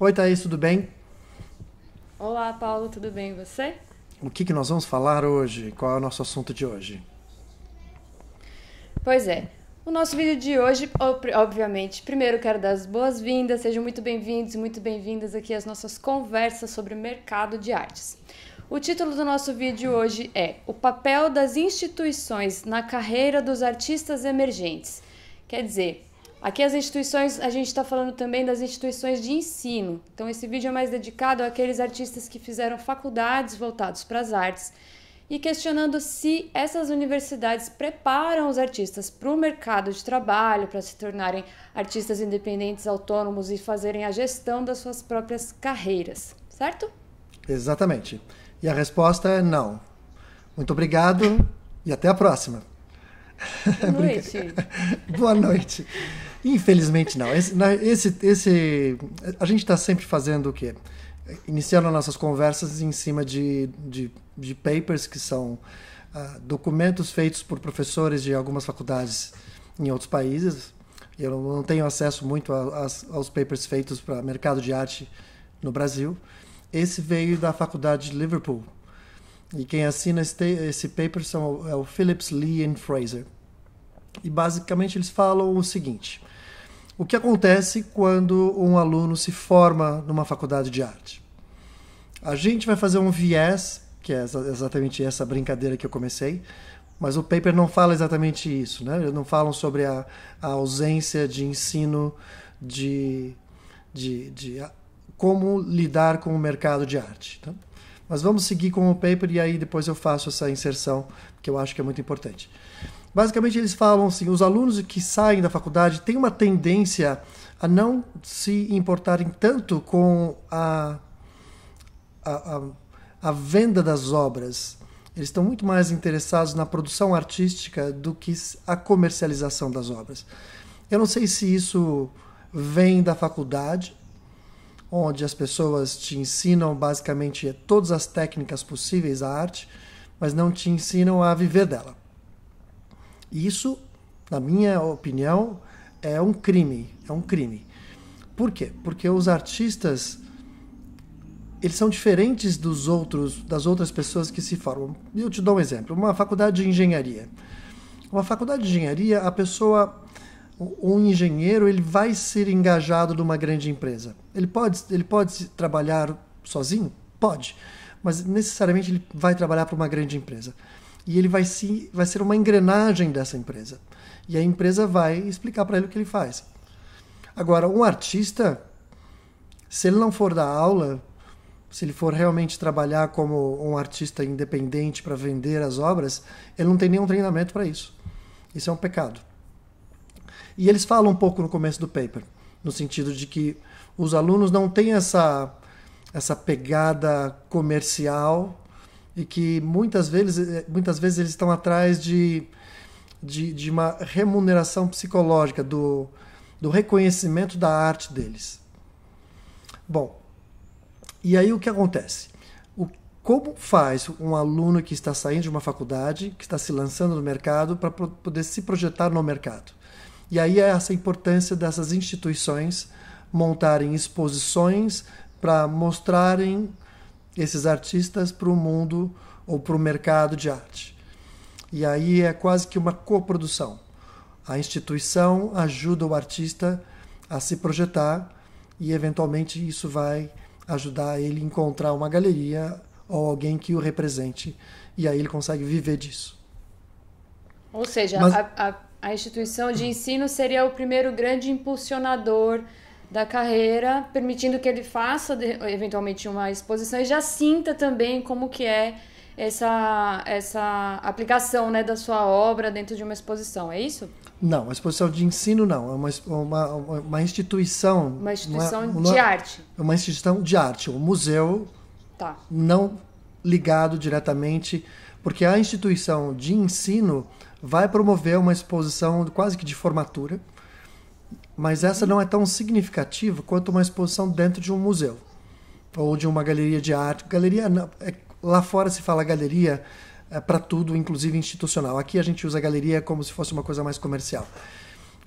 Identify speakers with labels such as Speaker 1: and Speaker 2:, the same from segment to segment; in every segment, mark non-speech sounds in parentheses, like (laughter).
Speaker 1: Oi, Thaís, tudo bem?
Speaker 2: Olá, Paulo, tudo bem e você?
Speaker 1: O que, que nós vamos falar hoje? Qual é o nosso assunto de hoje?
Speaker 2: Pois é, o nosso vídeo de hoje, obviamente, primeiro quero dar as boas-vindas, sejam muito bem-vindos e muito bem-vindas aqui às nossas conversas sobre o mercado de artes. O título do nosso vídeo hoje é O papel das instituições na carreira dos artistas emergentes. Quer dizer, Aqui as instituições, a gente está falando também das instituições de ensino. Então esse vídeo é mais dedicado àqueles artistas que fizeram faculdades voltados para as artes e questionando se essas universidades preparam os artistas para o mercado de trabalho, para se tornarem artistas independentes, autônomos e fazerem a gestão das suas próprias carreiras, certo?
Speaker 1: Exatamente. E a resposta é não. Muito obrigado e até a próxima. Boa noite. (laughs) Boa noite. Infelizmente não. Esse, esse, esse, a gente está sempre fazendo o quê? Iniciando nossas conversas em cima de, de, de papers que são uh, documentos feitos por professores de algumas faculdades em outros países. Eu não tenho acesso muito a, a, aos papers feitos para mercado de arte no Brasil. Esse veio da faculdade de Liverpool. E quem assina este, esse paper são, é o Phillips Lee and Fraser. E basicamente eles falam o seguinte: o que acontece quando um aluno se forma numa faculdade de arte? A gente vai fazer um viés, que é exatamente essa brincadeira que eu comecei, mas o paper não fala exatamente isso, né? Eles não falam sobre a, a ausência de ensino de, de, de a, como lidar com o mercado de arte. Tá? Mas vamos seguir com o paper e aí depois eu faço essa inserção, que eu acho que é muito importante. Basicamente, eles falam assim: os alunos que saem da faculdade têm uma tendência a não se importarem tanto com a, a, a, a venda das obras. Eles estão muito mais interessados na produção artística do que a comercialização das obras. Eu não sei se isso vem da faculdade, onde as pessoas te ensinam basicamente todas as técnicas possíveis à arte, mas não te ensinam a viver dela. Isso, na minha opinião, é um crime. É um crime. Por quê? Porque os artistas eles são diferentes dos outros, das outras pessoas que se formam. Eu te dou um exemplo: uma faculdade de engenharia. Uma faculdade de engenharia, a pessoa, um engenheiro, ele vai ser engajado numa grande empresa. Ele pode, ele pode trabalhar sozinho? Pode, mas necessariamente ele vai trabalhar para uma grande empresa e ele vai, se, vai ser uma engrenagem dessa empresa. E a empresa vai explicar para ele o que ele faz. Agora, um artista, se ele não for dar aula, se ele for realmente trabalhar como um artista independente para vender as obras, ele não tem nenhum treinamento para isso. Isso é um pecado. E eles falam um pouco no começo do paper, no sentido de que os alunos não têm essa, essa pegada comercial e que muitas vezes, eh, muitas vezes eles estão atrás de, de, de uma remuneração psicológica, do, do reconhecimento da arte deles. Bom, e aí o que acontece? O, como faz um aluno que está saindo de uma faculdade, que está se lançando no mercado, para poder se projetar no mercado? E aí é essa importância dessas instituições montarem exposições para mostrarem esses artistas para o mundo ou para o mercado de arte. E aí é quase que uma coprodução. A instituição ajuda o artista a se projetar e, eventualmente, isso vai ajudar ele a encontrar uma galeria ou alguém que o represente. E aí ele consegue viver disso.
Speaker 2: Ou seja, Mas... a, a, a instituição de ensino seria o primeiro grande impulsionador da carreira, permitindo que ele faça eventualmente uma exposição e já sinta também como que é essa, essa aplicação né, da sua obra dentro de uma exposição, é isso?
Speaker 1: Não, uma exposição de ensino não, é uma, uma, uma instituição. Uma é instituição uma, de arte. É uma instituição de arte, um museu tá. não ligado diretamente, porque a instituição de ensino vai promover uma exposição quase que de formatura mas essa não é tão significativa quanto uma exposição dentro de um museu ou de uma galeria de arte. Galeria é, lá fora se fala galeria é para tudo, inclusive institucional. Aqui a gente usa galeria como se fosse uma coisa mais comercial.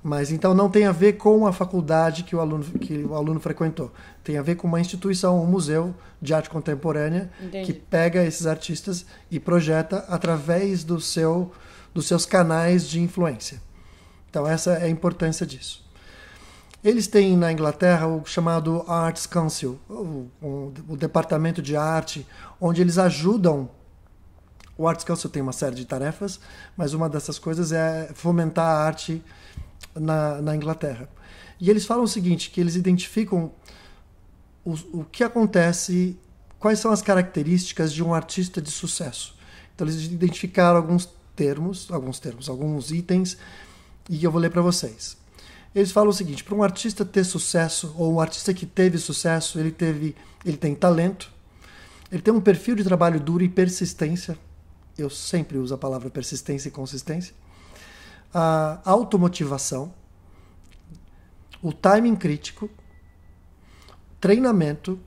Speaker 1: Mas então não tem a ver com a faculdade que o aluno, que o aluno frequentou. Tem a ver com uma instituição, um museu de arte contemporânea Entendi. que pega esses artistas e projeta através do seu, dos seus canais de influência. Então essa é a importância disso. Eles têm na Inglaterra o chamado Arts Council, o, o, departamento de arte, onde eles ajudam. O Arts Council tem uma série de tarefas, mas uma dessas coisas é fomentar a arte na, na Inglaterra. E eles falam o seguinte, que eles identificam o, o que acontece, quais são as características de um artista de sucesso. Então eles identificaram alguns termos, alguns termos, alguns itens, e eu vou ler para vocês eles falam o seguinte: para um artista ter sucesso, ou um artista que teve sucesso, ele teve. ele tem talento, ele tem um perfil de trabalho duro e persistência. Eu sempre uso a palavra persistência e consistência. A automotivação, o timing crítico, treinamento,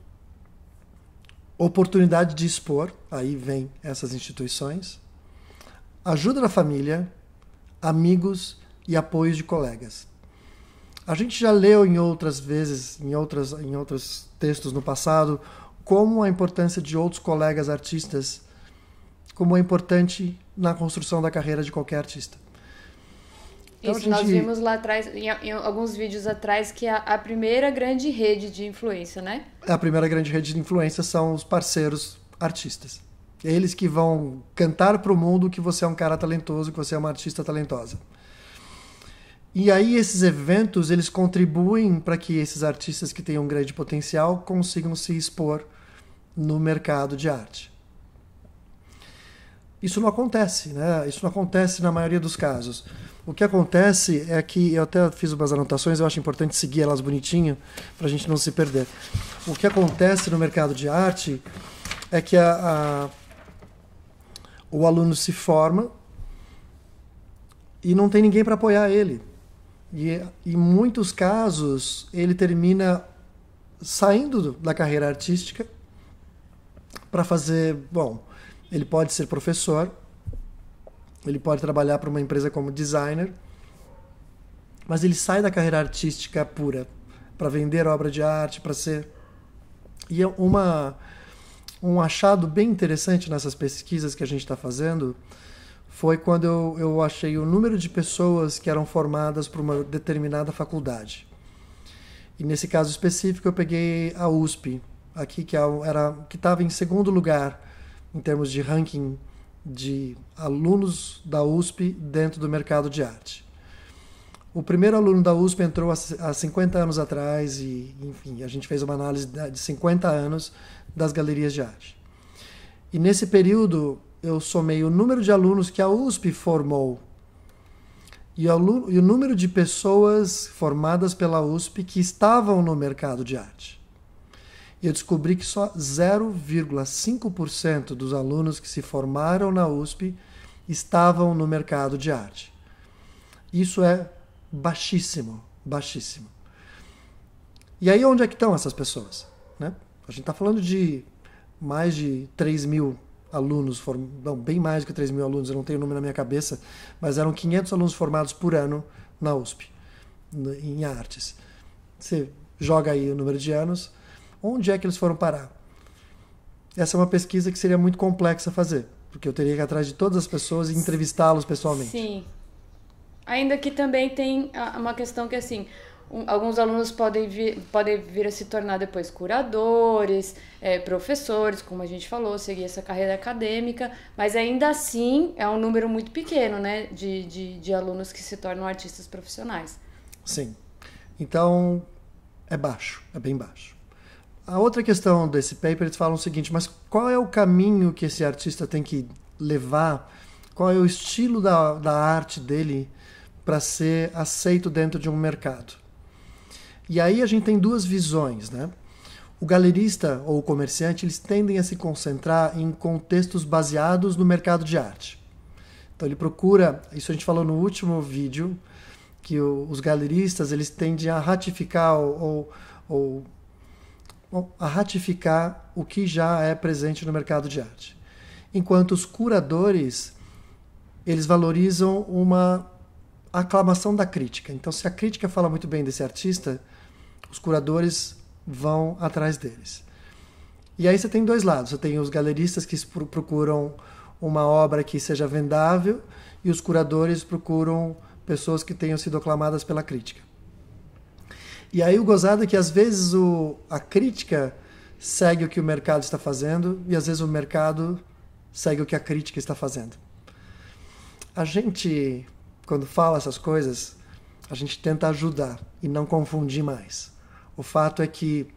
Speaker 1: oportunidade de expor, aí vem essas instituições, ajuda da família, amigos e apoio de colegas. A gente já leu em outras vezes, em, outras, em outros textos no passado, como a importância de outros colegas artistas, como é importante na construção da carreira de qualquer artista.
Speaker 2: Então, Isso, gente... nós vimos lá atrás, em, em, alguns vídeos atrás, que a, a primeira grande rede de influência, né?
Speaker 1: A primeira grande rede de influência são os parceiros artistas. Eles que vão cantar para o mundo que você é um cara talentoso, que você é uma artista talentosa. E aí esses eventos, eles contribuem para que esses artistas que têm um grande potencial consigam se expor no mercado de arte. Isso não acontece, né? Isso não acontece na maioria dos casos. O que acontece é que eu até fiz umas anotações, eu acho importante seguir elas bonitinho para a gente não se perder. O que acontece no mercado de arte é que a, a, o aluno se forma e não tem ninguém para apoiar ele. E em muitos casos ele termina saindo da carreira artística para fazer, bom, ele pode ser professor, ele pode trabalhar para uma empresa como designer, mas ele sai da carreira artística pura para vender obra de arte, para ser e é uma um achado bem interessante nessas pesquisas que a gente está fazendo foi quando eu, eu achei o número de pessoas que eram formadas por uma determinada faculdade. E nesse caso específico eu peguei a USP, aqui que é era que estava em segundo lugar em termos de ranking de alunos da USP dentro do mercado de arte. O primeiro aluno da USP entrou há 50 anos atrás e, enfim, a gente fez uma análise de 50 anos das galerias de arte. E nesse período, eu somei o número de alunos que a USP formou e o, aluno, e o número de pessoas formadas pela USP que estavam no mercado de arte. E eu descobri que só 0,5% dos alunos que se formaram na USP estavam no mercado de arte. Isso é baixíssimo, baixíssimo. E aí onde é que estão essas pessoas? Né? A gente está falando de mais de 3 mil alunos, form... não, bem mais do que 3 mil alunos, eu não tenho o número na minha cabeça, mas eram 500 alunos formados por ano na USP, em artes. Você joga aí o número de anos, onde é que eles foram parar? Essa é uma pesquisa que seria muito complexa fazer, porque eu teria que ir atrás de todas as pessoas e entrevistá-los pessoalmente.
Speaker 2: Sim. Ainda que também tem uma questão que, assim, um, alguns alunos podem vir, podem vir a se tornar depois curadores, é, professores, como a gente falou, seguir essa carreira acadêmica, mas ainda assim é um número muito pequeno né, de, de, de alunos que se tornam artistas profissionais.
Speaker 1: Sim. Então, é baixo, é bem baixo. A outra questão desse paper, eles falam o seguinte, mas qual é o caminho que esse artista tem que levar? Qual é o estilo da, da arte dele para ser aceito dentro de um mercado? E aí a gente tem duas visões, né? O galerista ou o comerciante, eles tendem a se concentrar em contextos baseados no mercado de arte. Então ele procura, isso a gente falou no último vídeo, que o, os galeristas, eles tendem a ratificar ou, ou, ou a ratificar o que já é presente no mercado de arte. Enquanto os curadores, eles valorizam uma aclamação da crítica. Então se a crítica fala muito bem desse artista, os curadores vão atrás deles. E aí você tem dois lados: você tem os galeristas que procuram uma obra que seja vendável e os curadores procuram pessoas que tenham sido aclamadas pela crítica. E aí o gozado é que às vezes o, a crítica segue o que o mercado está fazendo e às vezes o mercado segue o que a crítica está fazendo. A gente, quando fala essas coisas, a gente tenta ajudar e não confundir mais. O fato é que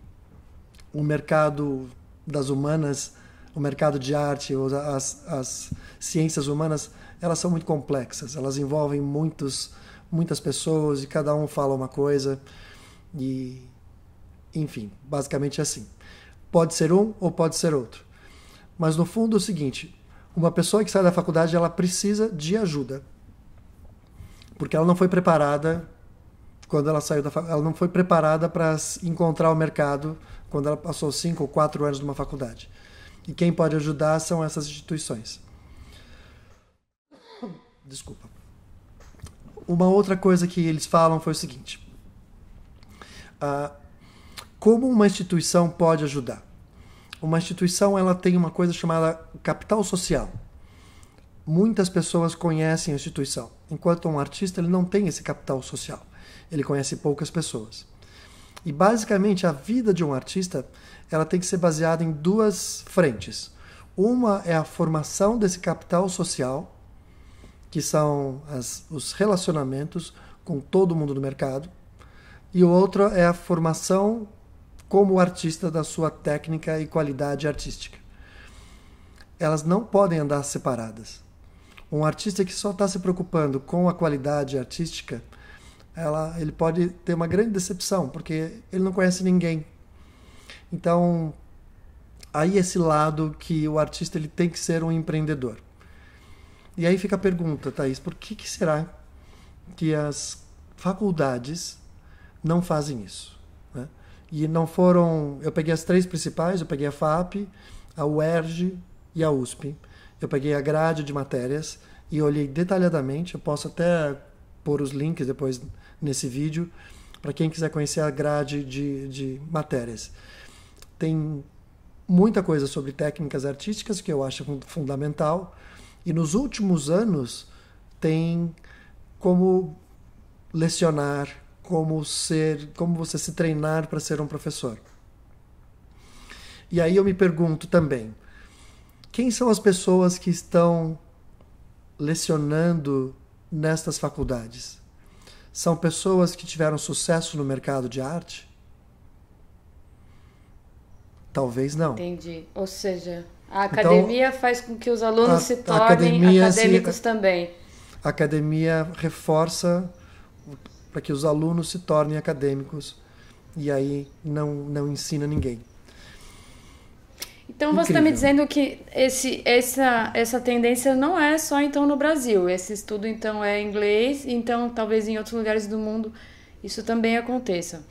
Speaker 1: o mercado das humanas, o mercado de arte, as, as ciências humanas, elas são muito complexas, elas envolvem muitos, muitas pessoas e cada um fala uma coisa e enfim, basicamente é assim. Pode ser um ou pode ser outro. Mas no fundo é o seguinte, uma pessoa que sai da faculdade, ela precisa de ajuda. Porque ela não foi preparada quando ela saiu da fac... ela não foi preparada para encontrar o mercado quando ela passou cinco ou quatro anos numa faculdade. E quem pode ajudar são essas instituições. Desculpa. Uma outra coisa que eles falam foi o seguinte: ah, como uma instituição pode ajudar? Uma instituição ela tem uma coisa chamada capital social. Muitas pessoas conhecem a instituição, enquanto um artista ele não tem esse capital social ele conhece poucas pessoas. E basicamente a vida de um artista ela tem que ser baseada em duas frentes. Uma é a formação desse capital social, que são as, os relacionamentos com todo mundo do mercado, e outra é a formação como artista da sua técnica e qualidade artística. Elas não podem andar separadas. Um artista que só está se preocupando com a qualidade artística ela, ele pode ter uma grande decepção, porque ele não conhece ninguém. Então, aí esse lado que o artista ele tem que ser um empreendedor. E aí fica a pergunta, Thaís, por que, que será que as faculdades não fazem isso? Né? E não foram. Eu peguei as três principais, eu peguei a FAP, a UERJ e a USP. Eu peguei a grade de matérias e olhei detalhadamente, eu posso até pôr os links depois nesse vídeo, para quem quiser conhecer a grade de, de matérias. Tem muita coisa sobre técnicas artísticas, que eu acho fundamental, e nos últimos anos tem como lecionar, como ser, como você se treinar para ser um professor. E aí eu me pergunto também, quem são as pessoas que estão lecionando nestas faculdades? são pessoas que tiveram sucesso no mercado de arte? Talvez não.
Speaker 2: Entendi. Ou seja, a então, academia então, faz com que os alunos a, se tornem academia acadêmicos se, também.
Speaker 1: A academia reforça para que os alunos se tornem acadêmicos e aí não, não ensina ninguém.
Speaker 2: Então você está me dizendo que esse, essa, essa tendência não é só então no Brasil. Esse estudo então é inglês, então talvez em outros lugares do mundo isso também aconteça.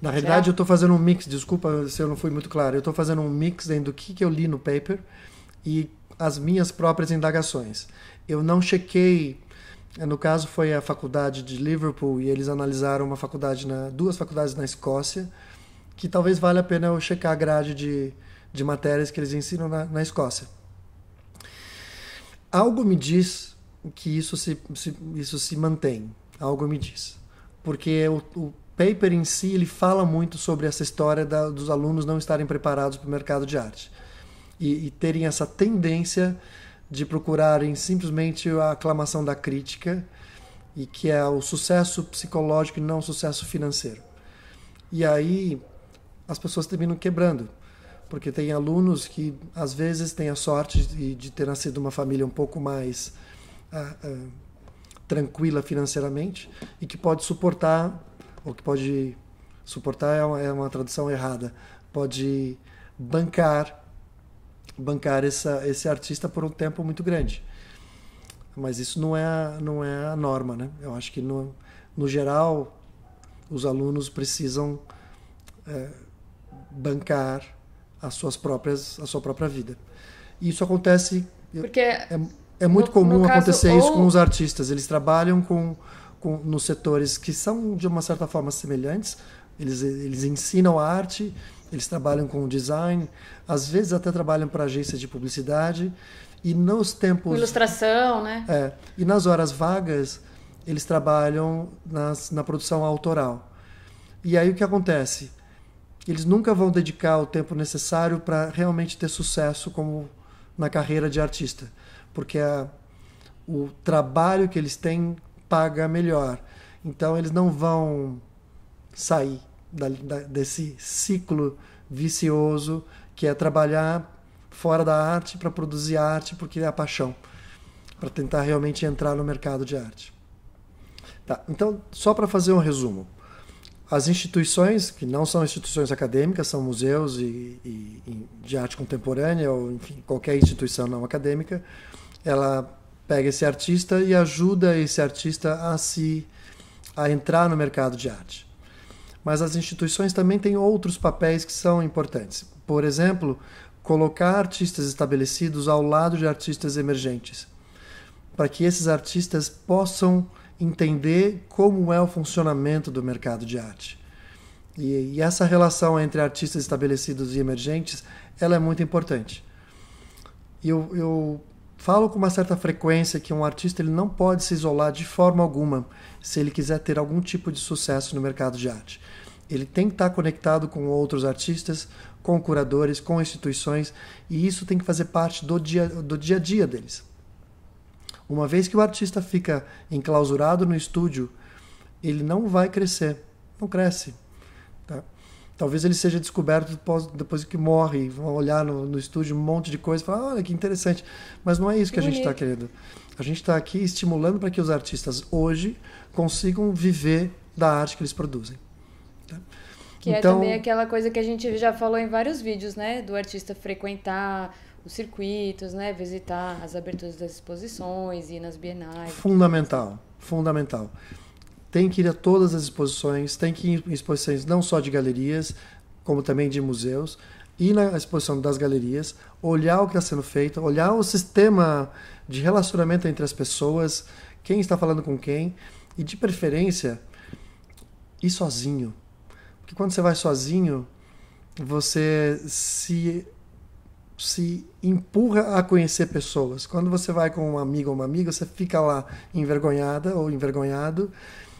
Speaker 2: Na realidade, certo? eu
Speaker 1: estou fazendo um mix, desculpa se eu não fui muito claro, eu estou fazendo um mix do que, que eu li no paper e as minhas próprias indagações. Eu não chequei, no caso foi a faculdade de Liverpool e eles analisaram uma faculdade na, duas faculdades na Escócia, que talvez valha a pena eu checar a grade de de matérias que eles ensinam na, na Escócia. Algo me diz que isso se, se, isso se mantém, algo me diz. Porque o, o paper em si ele fala muito sobre essa história da, dos alunos não estarem preparados para o mercado de arte e, e terem essa tendência de procurarem simplesmente a aclamação da crítica e que é o sucesso psicológico e não o sucesso financeiro. E aí as pessoas terminam quebrando porque tem alunos que às vezes têm a sorte de, de ter nascido uma família um pouco mais ah, ah, tranquila financeiramente e que pode suportar, ou que pode suportar é uma, é uma tradução errada, pode bancar bancar essa, esse artista por um tempo muito grande. Mas isso não é, a, não é a norma, né? Eu acho que no, no geral os alunos precisam é, bancar as suas próprias, a sua própria vida. E isso acontece. Porque é, é muito no, comum no acontecer caso, isso ou... com os artistas. Eles trabalham com, com, nos setores que são, de uma certa forma, semelhantes. Eles, eles ensinam arte, eles trabalham com design, às vezes até trabalham para agências de publicidade. E nos tempos.
Speaker 2: Ilustração, né? É.
Speaker 1: E nas horas vagas, eles trabalham nas, na produção autoral. E aí o que acontece? eles nunca vão dedicar o tempo necessário para realmente ter sucesso como na carreira de artista, porque a, o trabalho que eles têm paga melhor. Então eles não vão sair da, da, desse ciclo vicioso que é trabalhar fora da arte para produzir arte porque é a paixão, para tentar realmente entrar no mercado de arte. Tá, então, só para fazer um resumo. As instituições, que não são instituições acadêmicas, são museus e, e, e de arte contemporânea, ou enfim, qualquer instituição não acadêmica, ela pega esse artista e ajuda esse artista a se a entrar no mercado de arte. Mas as instituições também têm outros papéis que são importantes. Por exemplo, colocar artistas estabelecidos ao lado de artistas emergentes, para que esses artistas possam entender como é o funcionamento do mercado de arte. E, e essa relação entre artistas estabelecidos e emergentes, ela é muito importante. eu, eu falo com uma certa frequência que um artista ele não pode se isolar de forma alguma se ele quiser ter algum tipo de sucesso no mercado de arte. Ele tem que estar conectado com outros artistas, com curadores, com instituições, e isso tem que fazer parte do dia, do dia a dia deles. Uma vez que o artista fica enclausurado no estúdio, ele não vai crescer, não cresce. Tá? Talvez ele seja descoberto depois, depois que morre, vão olhar no, no, estúdio um monte de coisa e falar, olha que interessante. Mas não é isso que, que a gente está querendo. A gente está aqui estimulando para que os artistas hoje consigam viver da arte que eles produzem.
Speaker 2: Tá? Que é então, é também aquela coisa que a gente já falou em vários vídeos, né? Do artista frequentar os circuitos, né? Visitar as aberturas das exposições e nas bienais.
Speaker 1: Fundamental, fundamental. Tem que ir a todas as exposições, tem que ir em exposições não só de galerias, como também de museus, ir na exposição das galerias, olhar o que está sendo feito, olhar o sistema de relacionamento entre as pessoas, quem está falando com quem, e de preferência, ir sozinho. Porque quando você vai sozinho, você se se empurra a conhecer pessoas. Quando você vai com um amigo ou uma amiga, você fica lá envergonhada ou envergonhado,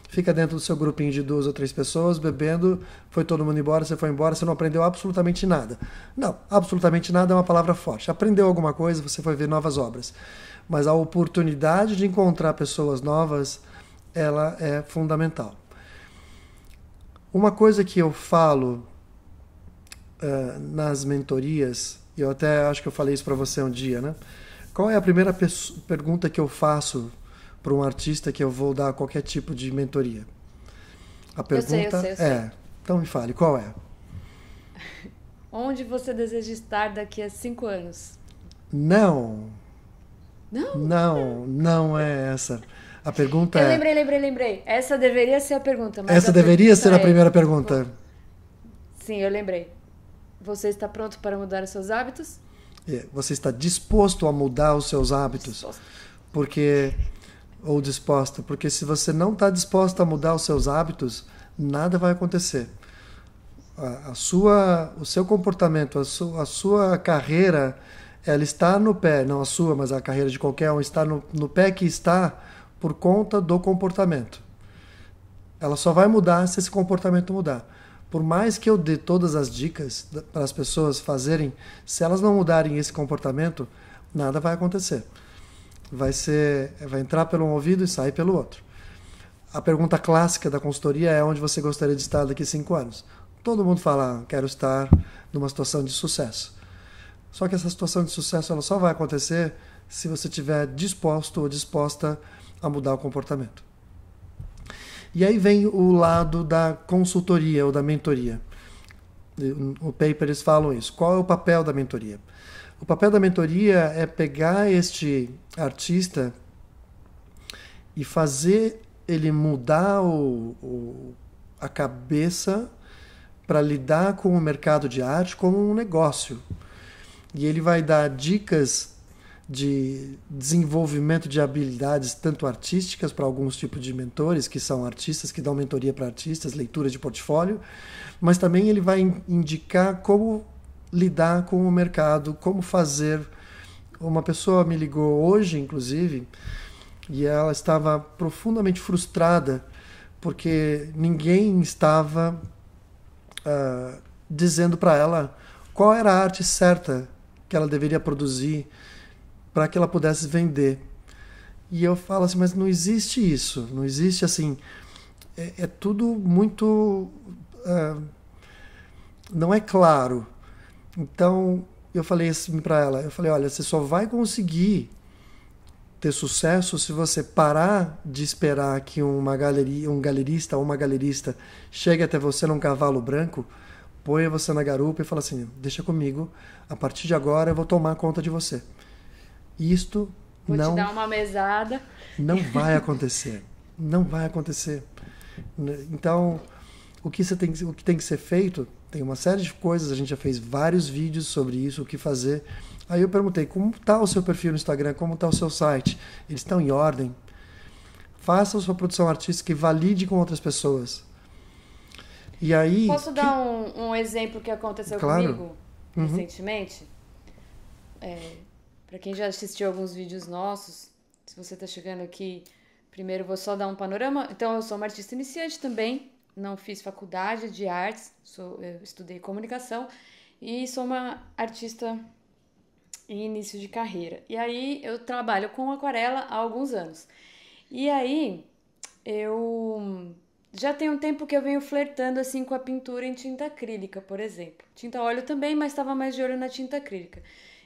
Speaker 1: fica dentro do seu grupinho de duas ou três pessoas, bebendo, foi todo mundo embora, você foi embora, você não aprendeu absolutamente nada. Não, absolutamente nada é uma palavra forte. Aprendeu alguma coisa, você foi ver novas obras. Mas a oportunidade de encontrar pessoas novas, ela é fundamental. Uma coisa que eu falo uh, nas mentorias eu até acho que eu falei isso para você um dia, né? Qual é a primeira pergunta que eu faço para um artista que eu vou dar qualquer tipo de mentoria? A pergunta eu sei, eu sei, eu sei. é. Então me fale, qual é?
Speaker 2: (laughs) Onde você deseja estar daqui a cinco anos?
Speaker 1: Não. Não? Não, não é essa. A pergunta eu é. Eu lembrei,
Speaker 2: lembrei, lembrei. Essa deveria ser a pergunta. essa a deveria pergunta ser é... a primeira pergunta. Sim, eu lembrei. Você está pronto para mudar os seus hábitos?
Speaker 1: É, você está disposto a mudar os seus hábitos? Disposto. Porque ou disposta, porque se você não está disposta a mudar os seus hábitos, nada vai acontecer. A, a sua, o seu comportamento, a, su, a sua carreira, ela está no pé, não a sua, mas a carreira de qualquer um está no, no pé que está por conta do comportamento. Ela só vai mudar se esse comportamento mudar por mais que eu dê todas as dicas para as pessoas fazerem, se elas não mudarem esse comportamento, nada vai acontecer. Vai ser, vai entrar pelo um ouvido e sair pelo outro. A pergunta clássica da consultoria é onde você gostaria de estar daqui cinco anos. Todo mundo fala, quero estar numa situação de sucesso. Só que essa situação de sucesso ela só vai acontecer se você estiver disposto ou disposta a mudar o comportamento. E aí vem o lado da consultoria ou da mentoria. O paper eles falam isso. Qual é o papel da mentoria? O papel da mentoria é pegar este artista e fazer ele mudar o, o, a cabeça para lidar com o mercado de arte como um negócio. E ele vai dar dicas de desenvolvimento de habilidades tanto artísticas para alguns tipos de mentores que são artistas que dão mentoria para artistas, leitura de portfólio, mas também ele vai indicar como lidar com o mercado, como fazer. Uma pessoa me ligou hoje, inclusive, e ela estava profundamente frustrada porque ninguém estava uh, dizendo para ela qual era a arte certa que ela deveria produzir para que ela pudesse vender. E eu falo assim, mas não existe isso, não existe assim. É, é tudo muito. Uh, não é claro. Então eu falei assim para ela: eu falei, olha, você só vai conseguir ter sucesso se você parar de esperar que uma galeria, um galerista ou uma galerista chegue até você num cavalo branco, põe você na garupa e fala assim: deixa comigo, a partir de agora eu vou tomar conta de você. Isto Vou não. te dar
Speaker 2: uma mesada.
Speaker 1: Não (laughs) vai acontecer. não vai acontecer. Né, então, o que, você tem, o que tem que ser feito, tem uma série de coisas, a gente já fez vários vídeos sobre isso, o que fazer. Aí eu perguntei, como está o seu perfil no Instagram, como está o seu site? Eles estão em ordem? Faça a sua produção artística e valide com outras pessoas. E aí... Posso
Speaker 2: dar um, um, exemplo que aconteceu claro. comigo uhum. recentemente? É, para quem já assistiu alguns vídeos nossos, se você está chegando aqui, primeiro vou só dar um panorama. Então, eu sou uma artista iniciante também, não fiz faculdade de artes, sou, estudei comunicação e sou uma artista em início de carreira. E aí eu trabalho com aquarela há alguns anos. E aí eu já tem um tempo que eu venho flertando assim com a pintura em tinta acrílica, por exemplo. Tinta óleo também, mas estava mais de olho na tinta acrílica.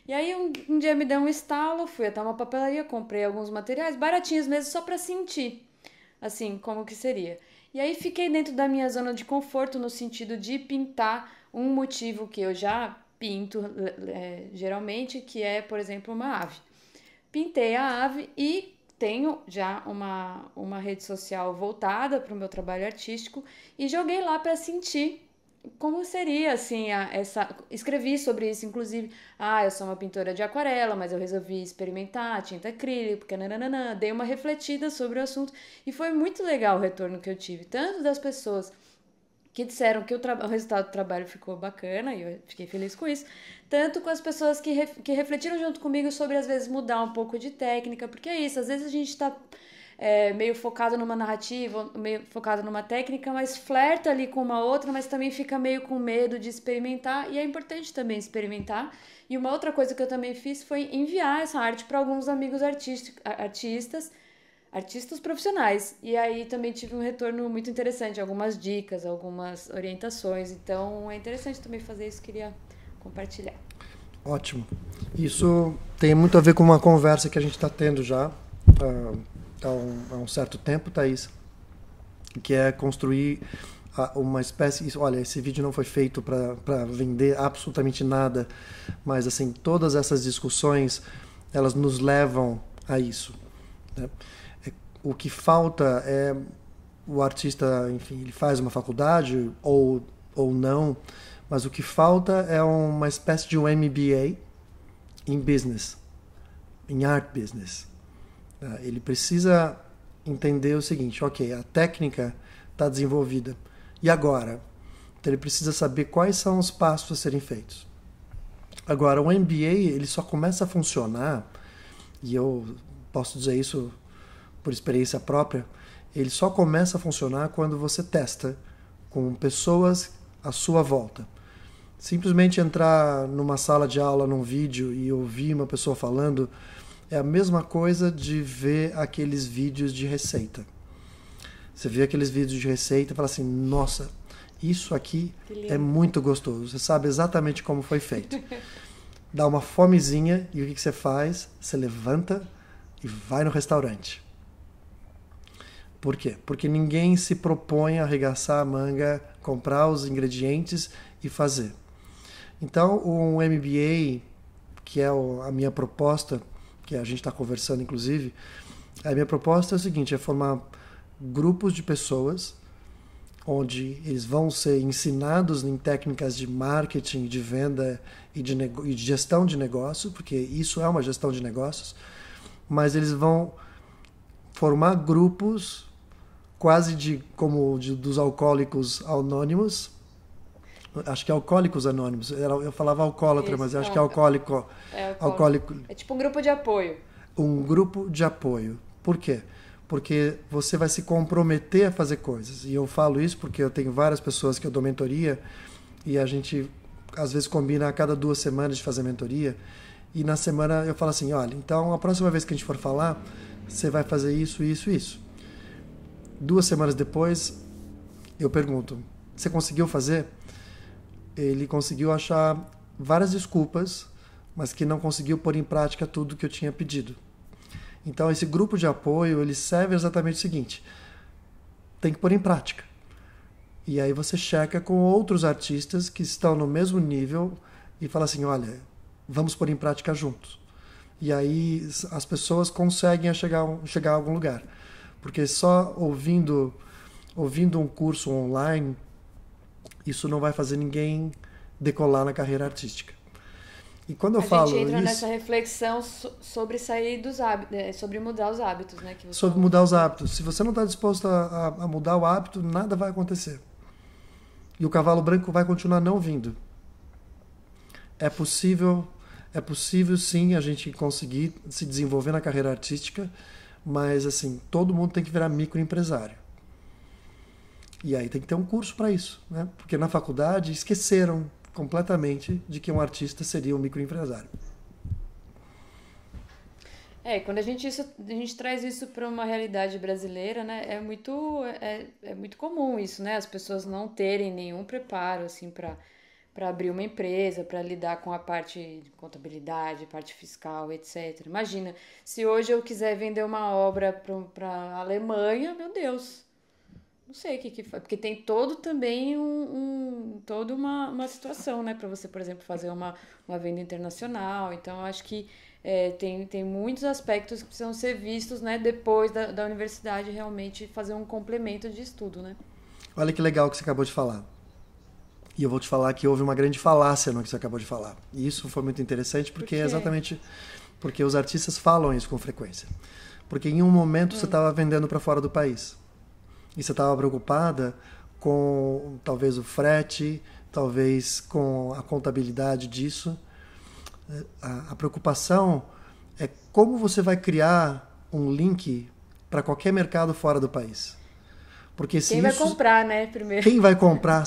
Speaker 2: E aí um, um dia me deu um estalo, fui até uma papelaria, comprei alguns materiais baratinhos mesmo só para sentir, assim, como que seria. E aí fiquei dentro da minha zona de conforto no sentido de pintar um motivo que eu já pinto é, geralmente, que é, por exemplo, uma ave. Pintei a ave e tenho já uma, uma rede social voltada para o meu trabalho artístico e joguei lá para sentir como seria assim a, essa escrevi sobre isso inclusive ah eu sou uma pintora de aquarela mas eu resolvi experimentar tinta acrílica porque nananana, dei uma refletida sobre o assunto e foi muito legal o retorno que eu tive tanto das pessoas que disseram que o, o resultado do trabalho ficou bacana e eu fiquei feliz com isso tanto com as pessoas que, que refletiram junto comigo sobre às vezes mudar um pouco de técnica porque é isso às vezes a gente está é, meio focado numa narrativa, meio focado numa técnica, mas flerta ali com uma outra, mas também fica meio com medo de experimentar, e é importante também experimentar. E uma outra coisa que eu também fiz foi enviar essa arte para alguns amigos artistas, artistas profissionais. E aí também tive um retorno muito interessante, algumas dicas, algumas orientações. Então é interessante também fazer isso, queria compartilhar.
Speaker 1: Ótimo. Isso tem muito a ver com uma conversa que a gente está tendo já. Uh há um, há um certo tempo, Thaís, que é construir uma espécie. Olha, esse vídeo não foi feito para vender absolutamente nada, mas assim todas essas discussões elas nos levam a isso. Né? É, o que falta é o artista, enfim, ele faz uma faculdade ou, ou não, mas o que falta é uma espécie de um MBA em business, em art business. Ah, ele precisa entender o seguinte: ok, a técnica está desenvolvida. E agora? Então ele precisa saber quais são os passos a serem feitos. Agora, o MBA ele só começa a funcionar, e eu posso dizer isso por experiência própria, ele só começa a funcionar quando você testa com pessoas à sua volta. Simplesmente entrar numa sala de aula, num vídeo e ouvir uma pessoa falando é a mesma coisa de ver aqueles vídeos de receita. Você vê aqueles vídeos de receita e fala assim: nossa, isso aqui é muito gostoso. Você sabe exatamente como foi feito. (laughs) Dá uma fomezinha e o que, você faz? Você levanta e vai no restaurante. Por quê? Porque ninguém se propõe a arregaçar a manga, comprar os ingredientes e fazer. Então, um MBA, que é a minha proposta, que a gente está conversando, inclusive, a minha proposta é o seguinte: é formar grupos de pessoas onde eles vão ser ensinados em técnicas de marketing, de venda e de, e de gestão de negócio, porque isso é uma gestão de negócios, mas eles vão formar grupos quase de como de, dos alcoólicos anônimos, Acho que é Alcoólicos Anônimos. Eu falava alcoólatra, Isso, mas acho que é alcoólico,
Speaker 2: é alcoólico. alcoólico. É tipo um grupo de apoio.
Speaker 1: Um grupo de apoio. Por quê? Porque você vai se comprometer a fazer coisas. E eu falo isso porque eu tenho várias pessoas que eu dou mentoria e a gente às vezes combina a cada duas semanas de fazer mentoria. E na semana eu falo assim: olha, então a próxima vez que a gente for falar, você vai fazer isso, isso, isso. Duas semanas depois, eu pergunto: você conseguiu fazer? ele conseguiu achar várias desculpas, mas que não conseguiu pôr em prática tudo que eu tinha pedido. Então esse grupo de apoio ele serve exatamente o seguinte: tem que pôr em prática. E aí você checa com outros artistas que estão no mesmo nível e fala assim, olha, vamos pôr em prática juntos. E aí as pessoas conseguem chegar, chegar a algum lugar. Porque só ouvindo ouvindo um curso online isso não vai fazer ninguém decolar na carreira artística. E quando eu a falo. A gente entra isso, nessa
Speaker 2: reflexão sobre sair dos hábitos, é, sobre mudar os hábitos, né? sobre
Speaker 1: mudar os hábitos. Se você não está disposto a, a, mudar o hábito, nada vai acontecer. E o cavalo branco vai continuar não vindo. É possível, é possível sim a gente conseguir se desenvolver na carreira artística, mas assim, todo mundo tem que virar microempresário. E aí tem que ter um curso para isso, né? Porque na faculdade esqueceram completamente de que um artista seria um microempresário.
Speaker 2: É, quando a gente, isso, a gente traz isso para uma realidade brasileira, né, é muito, é, é muito comum isso, né, as pessoas não terem nenhum preparo, assim, para para abrir uma empresa, para lidar com a parte de contabilidade, parte fiscal, etc. Imagina, se hoje eu quiser vender uma obra para a Alemanha, meu Deus, não sei o que que foi, porque tem todo também um, um toda uma, uma situação, né, para você, por exemplo, fazer uma, uma venda internacional. Então, acho que é, tem, tem muitos aspectos que precisam ser vistos, né, depois da, da universidade realmente fazer um complemento de estudo, né.
Speaker 1: Olha que legal que você acabou de falar. E eu vou te falar que houve uma grande falácia no que você acabou de falar. E isso foi muito interessante porque Por é exatamente porque os artistas falam isso com frequência. Porque em um momento hum. você estava vendendo para fora do país e você estava preocupada com talvez o frete, talvez com a contabilidade disso. É, a, a preocupação é como você vai criar um link para qualquer mercado fora do país. Porque se quem vai isso,
Speaker 2: comprar, né, primeiro? Quem vai
Speaker 1: comprar?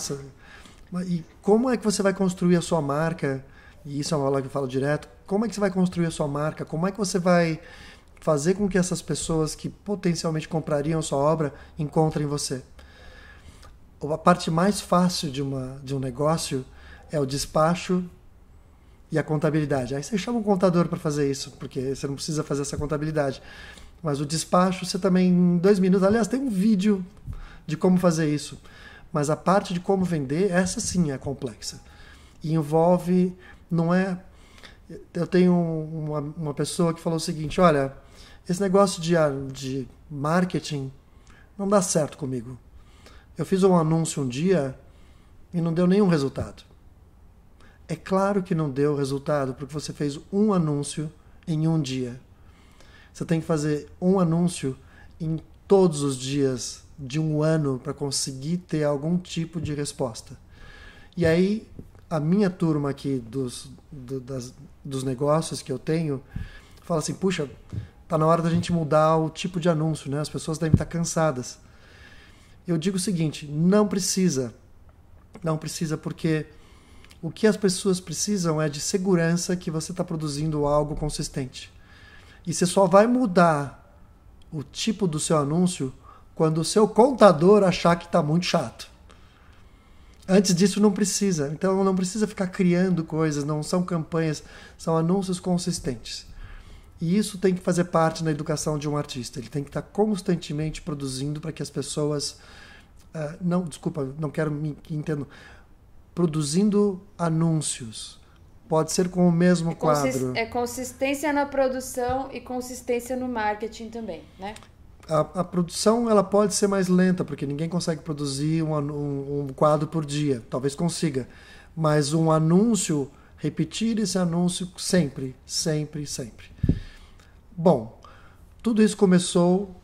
Speaker 1: E como é que você vai construir a sua marca? E isso é uma aula que eu falo direto. Como é que você vai construir a sua marca? Como é que você vai fazer com que essas pessoas que potencialmente comprariam sua obra encontrem você. A parte mais fácil de, uma, de um negócio é o despacho e a contabilidade. Aí você chama um contador para fazer isso, porque você não precisa fazer essa contabilidade. Mas o despacho você também, em dois minutos, aliás, tem um vídeo de como fazer isso. Mas a parte de como vender, essa sim é complexa. E envolve, não é. Eu tenho uma, uma pessoa que falou o seguinte: olha, esse negócio de, ah, de marketing não dá certo comigo. Eu fiz um anúncio um dia e não deu nenhum resultado. É claro que não deu resultado porque você fez um anúncio em um dia. Você tem que fazer um anúncio em todos os dias de um ano para conseguir ter algum tipo de resposta. E aí, a minha turma aqui dos, do, das, dos negócios que eu tenho fala assim: puxa, Tá na hora da gente mudar o tipo de anúncio, né? As pessoas devem estar cansadas. Eu digo o seguinte, não precisa. Não precisa porque o que as pessoas precisam é de segurança que você está produzindo algo consistente. E você só vai mudar o tipo do seu anúncio quando o seu contador achar que está muito chato. Antes disso não precisa. Então não precisa ficar criando coisas, não são campanhas, são anúncios consistentes. E isso tem que fazer parte na educação de um artista. Ele tem que estar constantemente produzindo para que as pessoas. Uh, não, desculpa, não quero me entendo. Produzindo anúncios. Pode ser com o mesmo é quadro. É
Speaker 2: consistência na produção e consistência no marketing também, né?
Speaker 1: A, a, produção ela pode ser mais lenta, porque ninguém consegue produzir um, um, um quadro por dia. Talvez consiga. Mas um anúncio, repetir esse anúncio sempre, sempre, sempre. Bom, tudo isso começou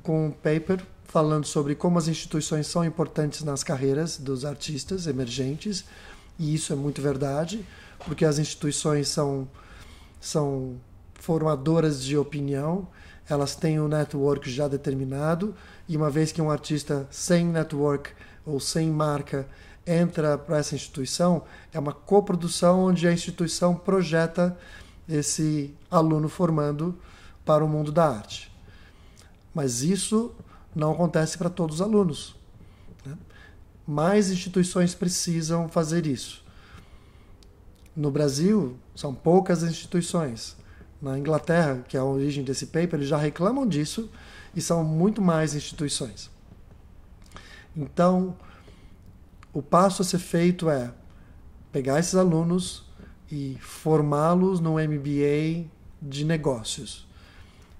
Speaker 1: com um paper falando sobre como as instituições são importantes nas carreiras dos artistas emergentes, e isso é muito verdade, porque as instituições são, são formadoras de opinião, elas têm um network já determinado, e uma vez que um artista sem network ou sem marca entra para essa instituição, é uma coprodução onde a instituição projeta esse aluno formando para o mundo da arte. Mas isso não acontece para todos os alunos. Né? Mais instituições precisam fazer isso. No Brasil, são poucas instituições. Na Inglaterra, que é a origem desse paper, eles já reclamam disso e são muito mais instituições. Então, o passo a ser feito é pegar esses alunos e formá-los no MBA de negócios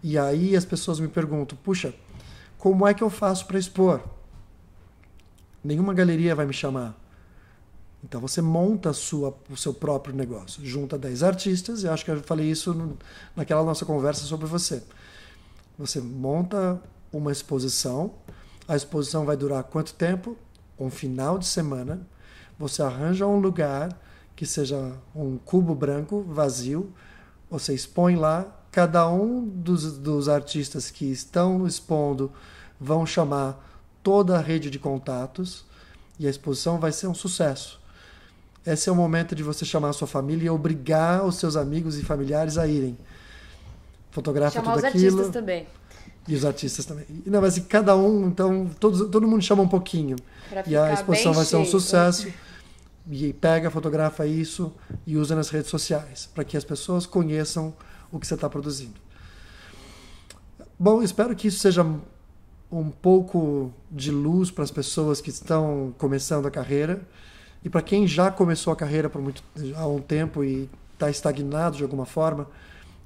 Speaker 1: e aí as pessoas me perguntam: puxa, como é que eu faço para expor? Nenhuma galeria vai me chamar. Então você monta sua, o seu próprio negócio. Junta 10 artistas, eu acho que eu falei isso no, naquela nossa conversa sobre você. Você monta uma exposição, a exposição vai durar quanto tempo? Um final de semana. Você arranja um lugar que seja um cubo branco vazio, você expõe lá, cada um dos, dos artistas que estão expondo vão chamar toda a rede de contatos e a exposição vai ser um sucesso. Esse é o momento de você chamar a sua família e obrigar os seus amigos e familiares a irem. Fotografa chamar tudo os aquilo. artistas também. E os artistas também. Não, mas cada um, então, todo, todo mundo chama um pouquinho. Pra e a exposição vai cheio. ser um sucesso. Uhum e pega, fotografa isso e usa nas redes sociais, para que as pessoas conheçam o que você está produzindo. Bom, espero que isso seja um pouco de luz para as pessoas que estão começando a carreira e para quem já começou a carreira por muito, há um tempo e está estagnado de alguma forma,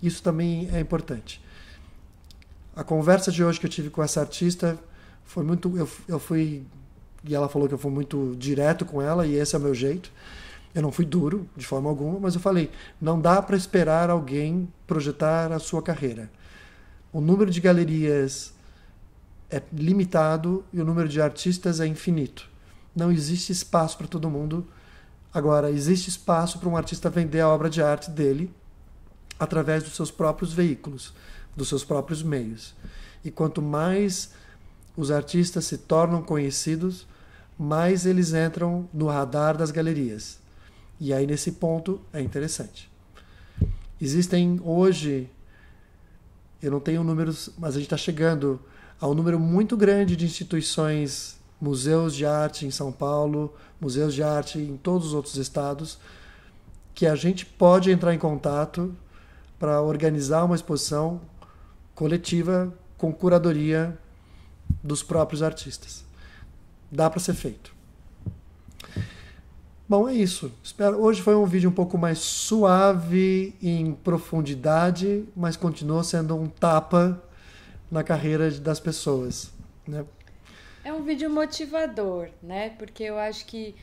Speaker 1: isso também é importante. A conversa de hoje que eu tive com essa artista foi muito. Eu, eu fui e ela falou que eu fui muito direto com ela e esse é o meu jeito. Eu não fui duro de forma alguma, mas eu falei: não dá para esperar alguém projetar a sua carreira. O número de galerias é limitado e o número de artistas é infinito. Não existe espaço para todo mundo. Agora, existe espaço para um artista vender a obra de arte dele através dos seus próprios veículos, dos seus próprios meios. E quanto mais os artistas se tornam conhecidos, mais eles entram no radar das galerias. E aí, nesse ponto, é interessante. Existem hoje, eu não tenho números, mas a gente está chegando a um número muito grande de instituições, museus de arte em São Paulo, museus de arte em todos os outros estados, que a gente pode entrar em contato para organizar uma exposição coletiva com curadoria dos próprios artistas. Dá para ser feito. Bom, é isso. Espero. Hoje foi um vídeo um pouco mais suave em profundidade, mas continuou sendo um tapa na carreira das pessoas, né?
Speaker 2: É um vídeo motivador, né? Porque eu acho que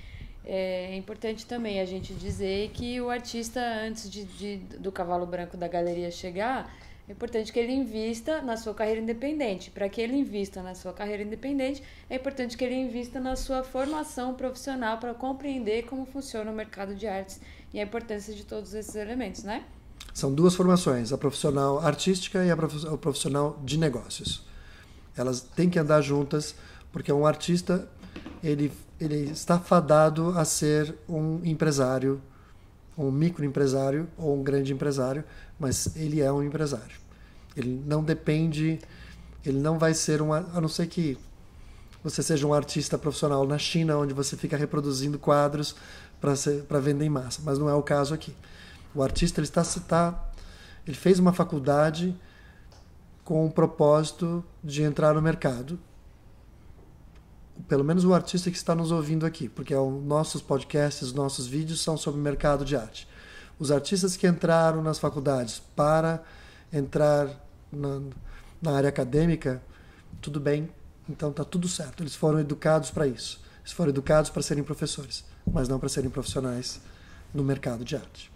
Speaker 2: é, é importante também a gente dizer que o artista, antes de, de do Cavalo Branco da Galeria chegar, é importante que ele invista na sua carreira independente. Para que ele invista na sua carreira independente, é importante que ele invista na sua formação profissional para compreender como funciona o mercado de artes e a importância de todos esses elementos, né?
Speaker 1: São duas formações, a profissional artística e a profissional de negócios. Elas têm que andar juntas, porque um artista ele, ele está fadado a ser um empresário, um microempresário ou um grande empresário, mas ele é um empresário. Ele não depende, ele não vai ser um, a não ser que você seja um artista profissional na China, onde você fica reproduzindo quadros para vender em massa, mas não é o caso aqui. O artista ele está, está ele fez uma faculdade com o propósito de entrar no mercado pelo menos o artista que está nos ouvindo aqui, porque é os nossos podcasts, os nossos vídeos são sobre mercado de arte. Os artistas que entraram nas faculdades para entrar na, na área acadêmica, tudo bem, então está tudo certo. Eles foram educados para isso. Eles foram educados para serem professores, mas não para serem profissionais no mercado de arte.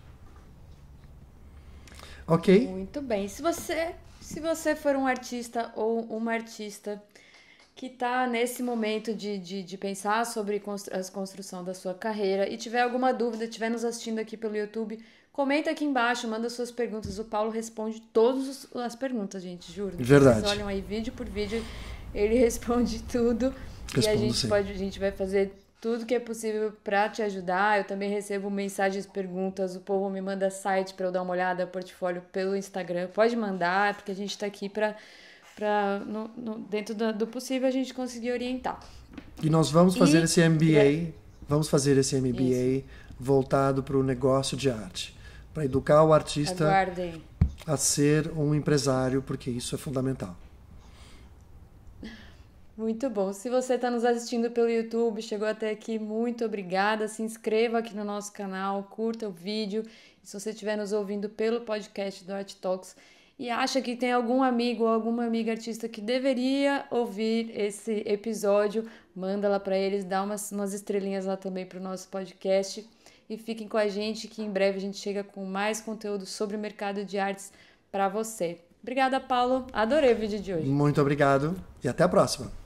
Speaker 1: Ok?
Speaker 2: Muito bem. Se você, se você for um artista ou uma artista que está nesse momento de, de, de pensar sobre a construção da sua carreira e tiver alguma dúvida, estiver nos assistindo aqui pelo YouTube, comenta aqui embaixo, manda suas perguntas. O Paulo responde todas as perguntas, gente, juro. Verdade. Vocês olham aí vídeo por vídeo, ele (laughs) responde tudo. Respondo e a gente, pode, a gente vai fazer tudo que é possível para te ajudar. Eu também recebo mensagens, perguntas, o povo me manda site para eu dar uma olhada, portfólio pelo Instagram. Pode mandar, porque a gente está aqui para para dentro do, do, possível a gente conseguir orientar.
Speaker 1: E nós vamos fazer e, esse MBA, é vamos fazer esse MBA isso. voltado para o negócio de arte, para educar o artista Aguardem. a ser um empresário, porque isso é fundamental.
Speaker 2: Muito bom. Se você está nos assistindo pelo YouTube, chegou até aqui, muito obrigada. Se inscreva aqui no nosso canal, curta o vídeo. se você estiver nos ouvindo pelo podcast do Art Talks, e acha que tem algum amigo ou alguma amiga artista que deveria ouvir esse episódio, manda lá para eles, dá umas, umas estrelinhas lá também para o nosso podcast. E fiquem com a gente que em breve a gente chega com mais conteúdo sobre o mercado de artes para você. Obrigada, Paulo. Adorei o vídeo de hoje. Muito obrigado e até a próxima.